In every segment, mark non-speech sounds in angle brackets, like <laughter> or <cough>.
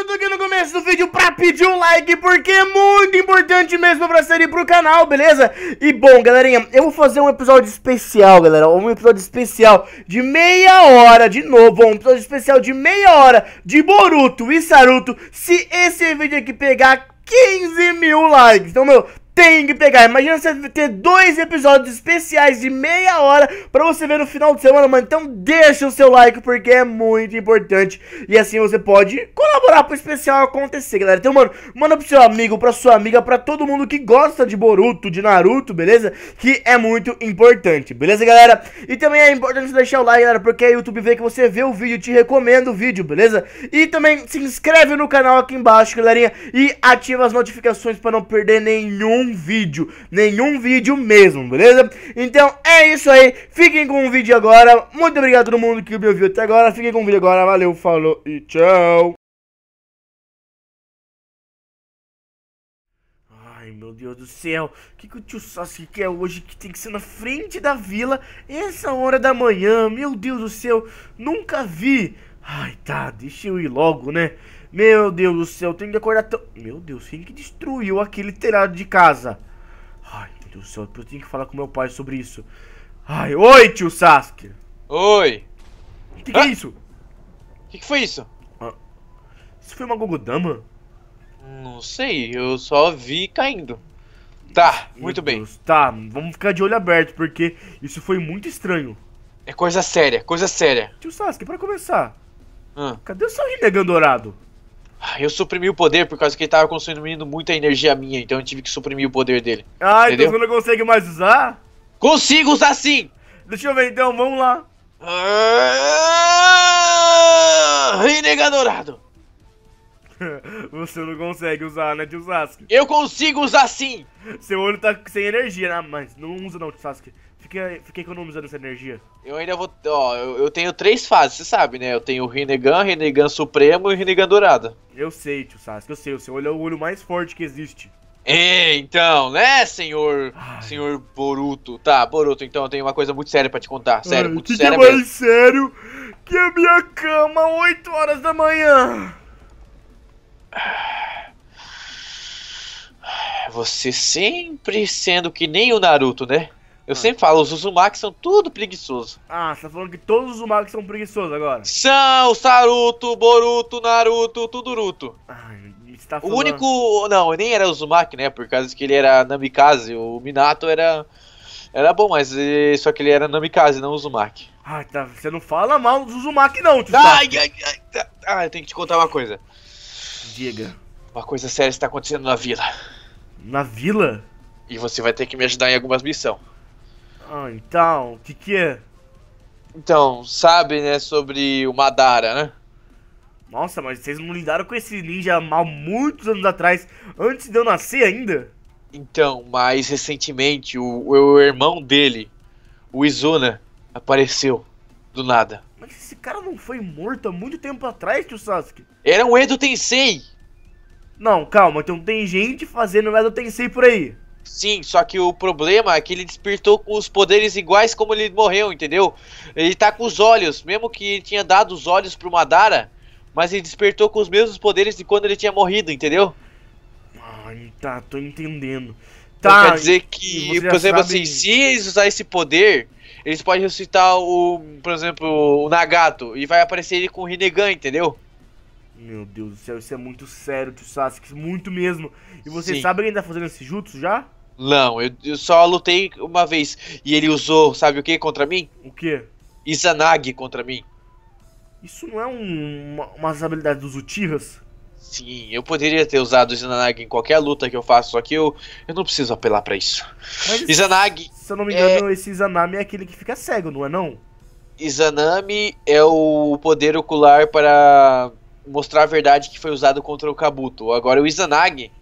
eu tô aqui no começo do vídeo pra pedir um like, porque é muito importante mesmo pra sair pro canal, beleza? E bom, galerinha, eu vou fazer um episódio especial, galera, um episódio especial de meia hora, de novo, um episódio especial de meia hora de Boruto e Saruto, se esse vídeo aqui pegar 15 mil likes. Então, meu, tem que pegar. Imagina você ter dois episódios especiais de meia hora para você ver no final de semana, mano. Então deixa o seu like porque é muito importante. E assim você pode colaborar pro especial acontecer, galera. Então, mano, manda pro seu amigo, pra sua amiga, pra todo mundo que gosta de Boruto, de Naruto, beleza? Que é muito importante, beleza, galera? E também é importante deixar o like, galera, porque aí o YouTube vê que você vê o vídeo, te recomenda o vídeo, beleza? E também se inscreve no canal aqui embaixo, galerinha, e ativa as notificações para não perder nenhum nenhum vídeo. Nenhum vídeo mesmo, beleza? Então é isso aí. Fiquem com o vídeo agora. Muito obrigado a todo mundo que me ouviu até agora. Fiquem com o vídeo agora. Valeu, falou e tchau. Ai, meu Deus do céu. O que, que o tio Sasuke quer hoje que tem que ser na frente da vila essa hora da manhã? Meu Deus do céu. Nunca vi. Ai, tá. Deixa eu ir logo, né? Meu Deus do céu, tem que acordar tão... Meu Deus, quem que destruiu aquele telhado de casa? Ai, meu Deus do céu, eu tenho que falar com meu pai sobre isso. Ai, oi, tio Sasuke. Oi. O que, que ah? é isso? O que, que, foi isso? isso foi uma gogodama? Não sei, eu só vi caindo. Tá, muito bem. Tá, vamos ficar de olho aberto, porque isso foi muito estranho. É coisa séria, coisa séria. Tio Sasuke, pra começar, ah. cadê o seu Rinnegan dourado? Eu suprimi o poder por causa que ele tava consumindo muita energia minha, então eu tive que suprimir o poder dele. Ah, entendeu? então você não consegue mais usar? Consigo usar sim! Deixa eu ver então, vamos lá. Ah, Renegadorado! <laughs> Você não consegue usar, né, Tio Sasuke? Eu consigo usar sim! Seu olho tá sem energia, né? Mas não usa não, Tio Sasuke fiquei, fiquei economizando essa energia. Eu ainda vou. Ó, eu, eu tenho três fases, você sabe, né? Eu tenho o Rinnegan, Rinnegan Supremo e Rinnegan Dourado. Eu sei, tio Sasuke, eu sei. O seu olho é o olho mais forte que existe. É, então, né, senhor. Ai. Senhor Boruto. Tá, Boruto, então eu tenho uma coisa muito séria para te contar. Sério, Ai, muito que séria. Que é mais mesmo. sério que a minha cama, 8 horas da manhã. Você sempre sendo que nem o Naruto, né? Eu ah. sempre falo, os Uzumaki são tudo preguiçosos. Ah, você tá falando que todos os Uzumaki são preguiçosos agora? São, Saruto, Boruto, Naruto, Tuduruto. Ah, tá falando... O único... Não, nem era Uzumaki, né? Por causa que ele era Namikaze. O Minato era... Era bom, mas só que ele era Namikaze, não Uzumaki. Ah, tá. Você não fala mal dos Uzumaki, não, tio. Ai, ai, ai, tá. Ah, eu tenho que te contar uma coisa. Diga. Uma coisa séria está acontecendo na vila. Na vila? E você vai ter que me ajudar em algumas missões. Ah, então, o que que é? Então, sabe, né, sobre o Madara, né? Nossa, mas vocês não lidaram com esse ninja mal muitos anos atrás, antes de eu nascer ainda? Então, mas recentemente o, o irmão dele, o Izuna, apareceu do nada. Mas esse cara não foi morto há muito tempo atrás, tio Sasuke? Era um Edo Tensei! Não, calma, então tem gente fazendo Edo Tensei por aí. Sim, só que o problema é que ele despertou com os poderes iguais como ele morreu, entendeu? Ele tá com os olhos, mesmo que ele tinha dado os olhos pro Madara, mas ele despertou com os mesmos poderes de quando ele tinha morrido, entendeu? Ai, ah, tá, tô entendendo. Então tá, então, quer dizer que, por exemplo, sabe... assim, se eles usar esse poder, eles podem ressuscitar o, por exemplo, o Nagato e vai aparecer ele com o Rinnegan, entendeu? Meu Deus do céu, isso é muito sério, tio Sasuke, muito mesmo. E você Sim. sabe ele tá fazendo esse jutsu já? Não, eu, só lutei uma vez e ele usou, sabe o que contra mim? O que? Izanagi contra mim. Isso não é um, uma, uma habilidades dos Uchihas? Sim, eu poderia ter usado Izanagi em qualquer luta que eu faço, só que eu, eu não preciso apelar para isso. Mas Izanagi. Se eu não me engano, é... esse Izanami é aquele que fica cego, não é não? Izanami é o poder ocular para mostrar a verdade que foi usado contra o Kabuto. Agora o Izanagi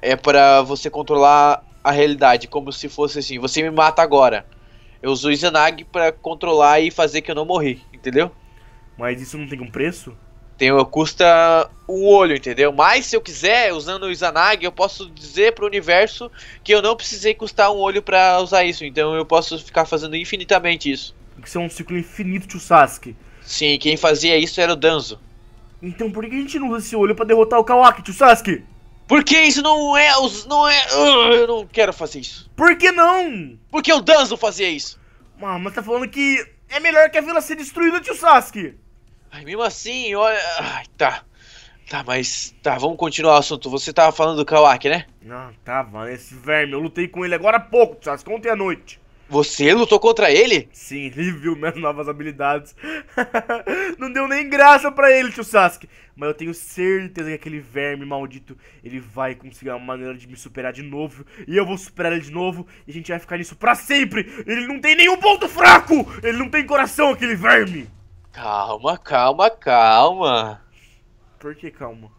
é para você controlar a realidade, como se fosse assim, você me mata agora. Eu uso o Izanagi para controlar e fazer que eu não morri, entendeu? Mas isso não tem um preço? Tem, custa um olho, entendeu? Mas se eu quiser, usando o Izanagi, eu posso dizer pro universo que eu não precisei custar um olho para usar isso. Então eu posso ficar fazendo infinitamente isso. Tem que ser um ciclo infinito de Sasuke. Sim, quem fazia isso era o Danzo. Então por que a gente não usa esse olho pra derrotar o Kawaki, tio Sasuke? Porque isso não é. Não é. Eu não quero fazer isso. Por que não? Porque o Danzo fazia isso. Ah, mas tá falando que é melhor que a vila ser destruída, tio Sasuke. Ai, mesmo assim, olha. Ai, tá. Tá, mas. Tá, vamos continuar o assunto. Você tava falando do Kawaki, né? Não, ah, tava. Tá, esse verme, eu lutei com ele agora há pouco, tio Sasuke, ontem à noite. Você lutou contra ele? Sim, <laughs> ele viu minhas novas habilidades. <laughs> Não deu nem graça para ele, tio Sasuke. Mas eu tenho certeza que aquele verme maldito, ele vai conseguir uma maneira de me superar de novo. E eu vou superar ele de novo. E a gente vai ficar nisso para sempre. Ele não tem nenhum ponto fraco. Ele não tem coração, aquele verme. Calma, calma, calma. Por que calma?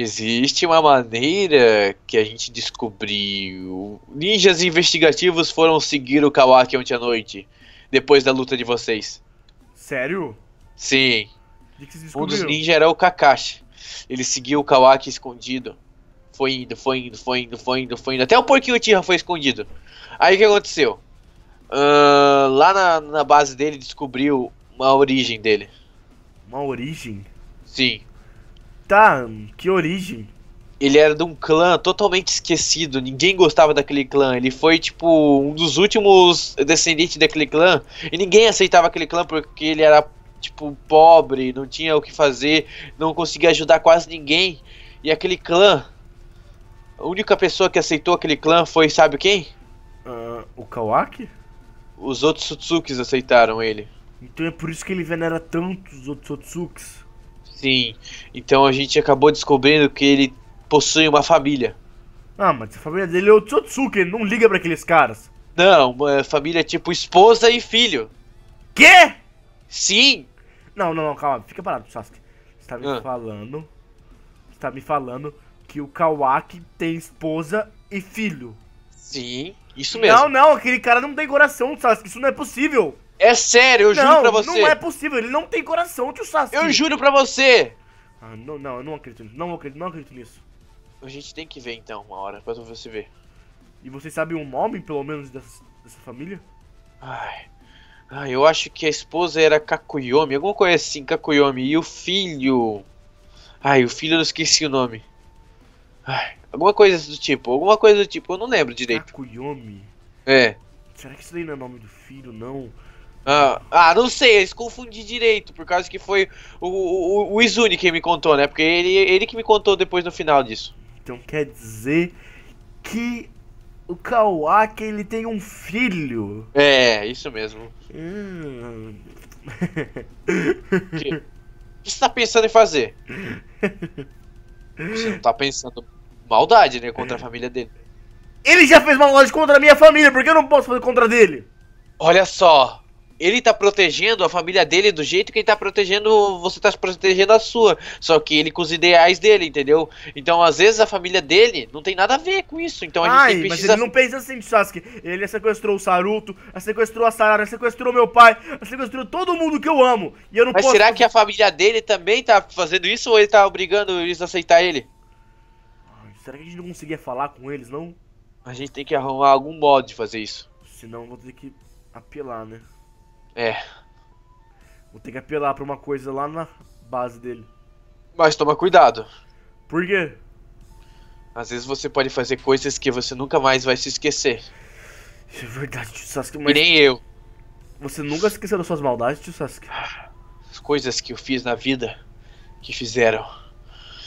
Existe uma maneira que a gente descobriu. Ninjas investigativos foram seguir o Kawaki ontem à noite, depois da luta de vocês. Sério? Sim. De que um dos ninjas era o Kakashi. Ele seguiu o Kawaki escondido. Foi indo, foi indo, foi indo, foi indo, foi indo. Até o porquinho Tira foi escondido. Aí o que aconteceu? Uh, lá na, na base dele descobriu uma origem dele. Uma origem? Sim. Tá, que origem. Ele era de um clã totalmente esquecido, ninguém gostava daquele clã. Ele foi, tipo, um dos últimos descendentes daquele clã e ninguém aceitava aquele clã porque ele era, tipo, pobre, não tinha o que fazer, não conseguia ajudar quase ninguém. E aquele clã, a única pessoa que aceitou aquele clã foi, sabe quem? Uh, o Kawaki? Os outros Sutsukis aceitaram ele. Então é por isso que ele venera tantos outros Sotsukis. Sim. Então a gente acabou descobrindo que ele possui uma família. Ah, mas a família dele é o Tsotsuke, ele não liga para aqueles caras. Não, é, família tipo esposa e filho. Quê? Sim! Não, não, não, calma, fica parado, Sasuke. Você tá me ah. falando. Você tá me falando que o Kawaki tem esposa e filho. Sim, isso mesmo. Não, não, aquele cara não tem coração, Sasuke, isso não é possível. É sério, eu não, juro pra você. Não, é possível, ele não tem coração, tio Saci. Eu juro pra você. Ah, não, não, eu não acredito nisso, não acredito, não acredito nisso. A gente tem que ver então, uma hora, pra você ver. E você sabe um nome, pelo menos, dessa, dessa família? Ai... Ah, eu acho que a esposa era Kakuyomi, alguma coisa assim, Kakuyomi. E o filho. Ai, o filho eu não esqueci o nome. Ai, alguma coisa do tipo, alguma coisa do tipo, eu não lembro direito. Kakuyomi? É. Será que isso daí não é nome do filho, não? Ah, ah, não sei, eles confundi direito, por causa que foi o, o, o Izuni que me contou, né? Porque ele, ele que me contou depois no final disso. Então quer dizer que o Kawaki ele tem um filho. É, isso mesmo. Hum. O que você tá pensando em fazer? <laughs> Você não tá pensando maldade, né? Contra a família dele. Ele já fez maldade contra a minha família, por que eu não posso fazer contra dele? Olha só, ele tá protegendo a família dele do jeito que ele tá protegendo, você tá protegendo a sua. Só que ele com os ideais dele, entendeu? Então, às vezes, a família dele não tem nada a ver com isso. Então a Ai, gente precisa. Mas ele não pensa assim, Sasuke. Ele sequestrou o Saruto, sequestrou a Sarara, sequestrou meu pai, sequestrou todo mundo que eu amo. E eu não mas posso... será que a família dele também tá fazendo isso ou ele tá obrigando eles a aceitar ele? Ai, será que a gente não conseguia falar com eles, não? A gente tem que arrumar algum modo de fazer isso. Senão vou ter que apelar, né? É. Vou ter que apelar pra uma coisa lá na base dele. Mas toma cuidado. Por quê? Às vezes você pode fazer coisas que você nunca mais vai se esquecer. é verdade, tio Sasuke, mas... E nem eu. Você nunca esqueceu das suas maldades, tio Sasuke? As coisas que eu fiz na vida que fizeram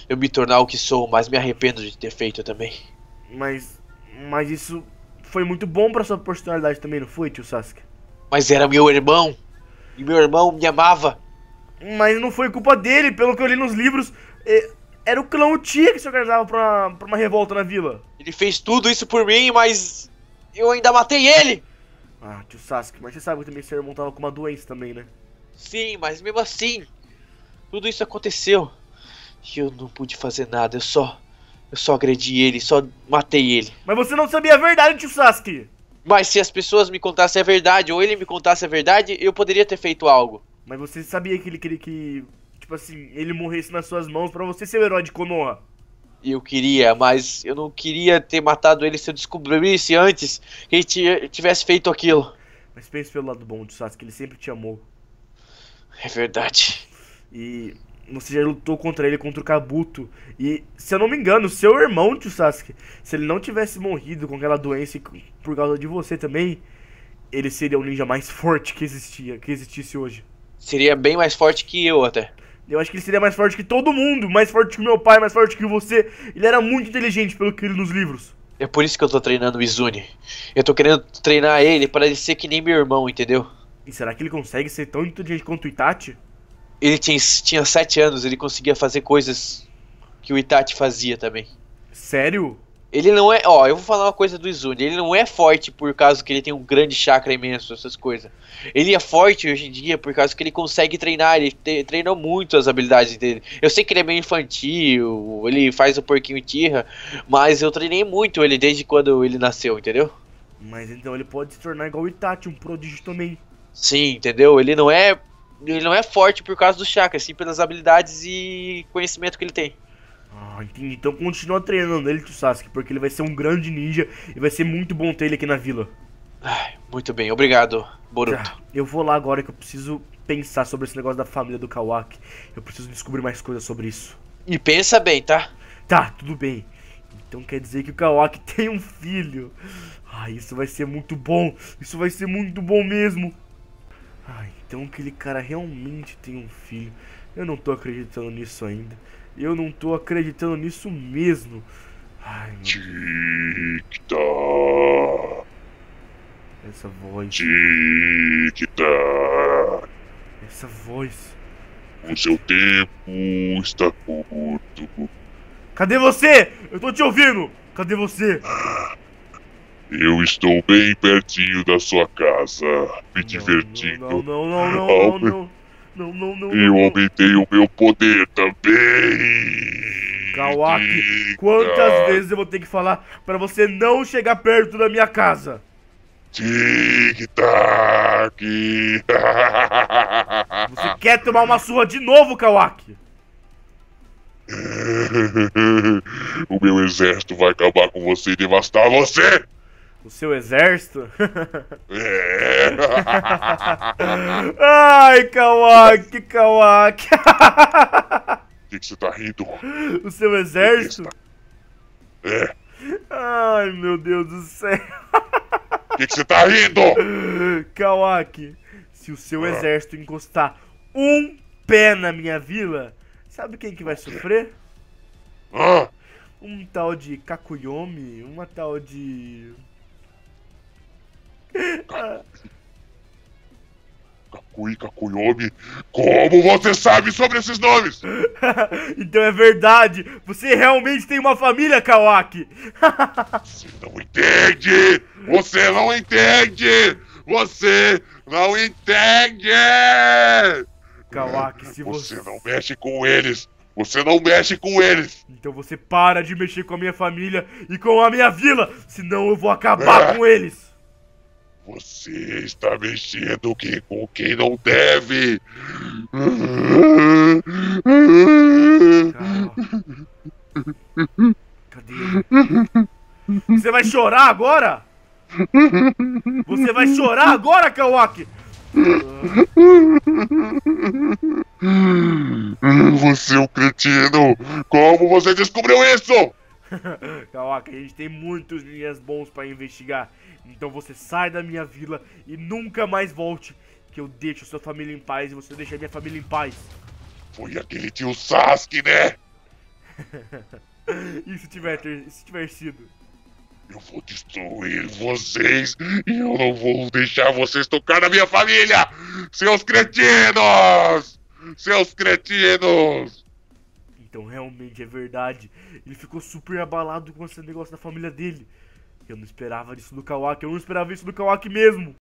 eu me tornar o que sou, mas me arrependo de ter feito também. Mas. Mas isso foi muito bom pra sua personalidade também, não foi, tio Sasuke? Mas era meu irmão. E meu irmão me amava. Mas não foi culpa dele, pelo que eu li nos livros. É, era o clã Tia que se organizava pra, pra uma revolta na vila. Ele fez tudo isso por mim, mas eu ainda matei ele! Ah, tio Sasuke, mas você sabe que também seu irmão tava com uma doença também, né? Sim, mas mesmo assim, tudo isso aconteceu. E eu não pude fazer nada, eu só. Eu só agredi ele, só matei ele. Mas você não sabia a verdade, tio Sasuke! Mas se as pessoas me contassem a verdade ou ele me contasse a verdade, eu poderia ter feito algo. Mas você sabia que ele queria que, tipo assim, ele morresse nas suas mãos para você ser o herói de Konoha? Eu queria, mas eu não queria ter matado ele se eu descobrisse antes que ele tivesse feito aquilo. Mas pense pelo lado bom de Sasuke, ele sempre te amou. É verdade. E você já lutou contra ele, contra o Kabuto. E, se eu não me engano, seu irmão, tio Sasuke, se ele não tivesse morrido com aquela doença por causa de você também, ele seria o ninja mais <laughs> forte que existia, que existisse hoje. Seria bem mais forte que eu até. Eu acho que ele seria mais forte que todo mundo, mais forte que meu pai, mais forte que você. Ele era muito inteligente pelo que ele nos livros. É por isso que eu tô treinando o Izune. Eu tô querendo treinar ele para ele ser que nem meu irmão, entendeu? E será que ele consegue ser tão inteligente quanto o Itachi? ele tinha, tinha sete anos, ele conseguia fazer coisas que o Itachi fazia também. Sério? Ele não é. Ó, eu vou falar uma coisa do Izumi. Ele não é forte por causa que ele tem um grande chakra imenso, essas coisas. Ele é forte hoje em dia por causa que ele consegue treinar. Ele treinou muito as habilidades dele. Eu sei que ele é meio infantil, ele faz o porquinho tira, mas eu treinei muito ele desde quando ele nasceu, entendeu? Mas então ele pode se tornar igual o Itachi, um prodígio também. Sim, entendeu? Ele não é ele não é forte por causa do chakra, sim pelas habilidades e conhecimento que ele tem. Ah, entendi. Então continua treinando ele, tu Sasuke, porque ele vai ser um grande ninja e vai ser muito bom ter ele aqui na vila. Ai, muito bem, obrigado, Boruto. Tá, eu vou lá agora que eu preciso pensar sobre esse negócio da família do Kawaki. Eu preciso descobrir mais coisas sobre isso. E pensa bem, tá? Tá, tudo bem. Então quer dizer que o Kawaki <laughs> tem um filho. Ah, isso vai ser muito bom. Isso vai ser muito bom mesmo então aquele cara realmente tem um filho. Eu não tô acreditando nisso ainda. Eu não tô acreditando nisso mesmo. Ai, meu Tic-tac. Essa voz. Tic-tac. Essa voz. O seu tempo está curto. Cadê você? Eu tô te ouvindo. Cadê você? Eu estou bem pertinho da sua casa, me divertindo. Não, não, não, não, não, não, não, não, não Eu aumentei o meu poder também. Kawaki, quantas vezes eu vou ter que falar para você não chegar perto da minha casa? Tic-tac! Você quer tomar uma surra de novo, Kawaki? <laughs> o meu exército vai acabar com você e devastar você! o seu exército. É. <laughs> Ai, Kawaki, <laughs> Kawaki. O que, que você tá rindo? O seu exército? Que que tá... É. Ai, meu Deus do céu. O que, que você tá rindo? Kawaki, se o seu ah. exército encostar um pé na minha vila, sabe quem que vai sofrer? Ah. Um tal de Kakuyomi, uma tal de Kakui, Kakuyomi, como você sabe sobre esses nomes? <laughs> então é verdade, você realmente tem uma família, Kawaki. <laughs> você não entende! Você não entende! Você não entende! Kawaki, se você... Você não mexe com eles! Você não mexe com eles! Então você para de mexer com a minha família e com a minha vila, senão eu vou acabar é. com eles! Você está mexendo que, com quem não deve! Cadê Você vai chorar agora? Você vai chorar agora, Kawaki? Você é um cretino! Como você descobriu isso? Kawaki, <laughs> então, a gente tem muitos linhas bons para investigar. Então você sai da minha vila e nunca mais volte, que eu deixo sua família em paz e você deixa minha família em paz. Foi aquele tio Sasuke, né? <laughs> e se tiver, se tiver sido? Eu vou destruir vocês e eu não vou deixar vocês tocar na minha família! Seus cretinos! Seus cretinos! então realmente é verdade. Ele ficou super abalado com esse negócio da família dele. Eu não esperava isso do Kawaki, eu não esperava isso do Kawaki mesmo.